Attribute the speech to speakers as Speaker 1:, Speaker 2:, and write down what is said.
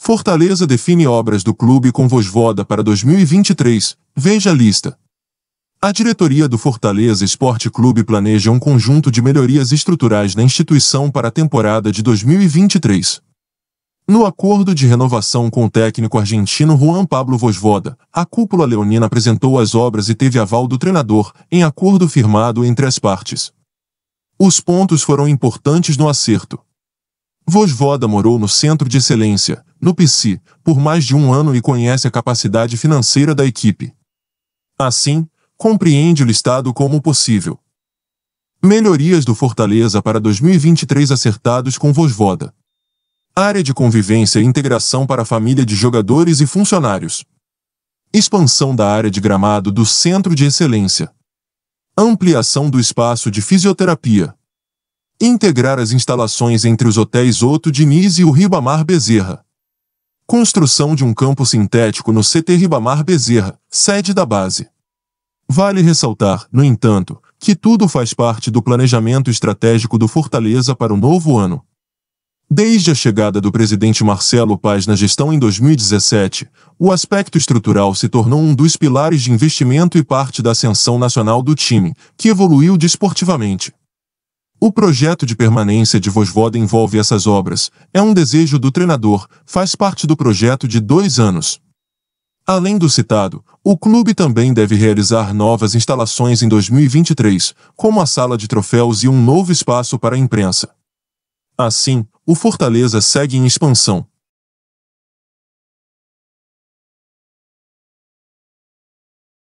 Speaker 1: Fortaleza define obras do clube com Vosvoda para 2023, veja a lista. A diretoria do Fortaleza Esporte Clube planeja um conjunto de melhorias estruturais na instituição para a temporada de 2023. No acordo de renovação com o técnico argentino Juan Pablo Vosvoda, a cúpula leonina apresentou as obras e teve aval do treinador, em acordo firmado entre as partes. Os pontos foram importantes no acerto. Vosvoda morou no Centro de Excelência, no PC, por mais de um ano e conhece a capacidade financeira da equipe. Assim, compreende o listado como possível. Melhorias do Fortaleza para 2023 acertados com Vosvoda. Área de convivência e integração para a família de jogadores e funcionários. Expansão da área de gramado do Centro de Excelência. Ampliação do espaço de fisioterapia. Integrar as instalações entre os hotéis Otto Diniz e o Ribamar Bezerra. Construção de um campo sintético no CT Ribamar Bezerra, sede da base. Vale ressaltar, no entanto, que tudo faz parte do planejamento estratégico do Fortaleza para o novo ano. Desde a chegada do presidente Marcelo Paz na gestão em 2017, o aspecto estrutural se tornou um dos pilares de investimento e parte da ascensão nacional do time, que evoluiu desportivamente. O projeto de permanência de Vosvoda envolve essas obras, é um desejo do treinador, faz parte do projeto de dois anos. Além do citado, o clube também deve realizar novas instalações em 2023, como a sala de troféus e um novo espaço para a imprensa. Assim, o Fortaleza segue em expansão.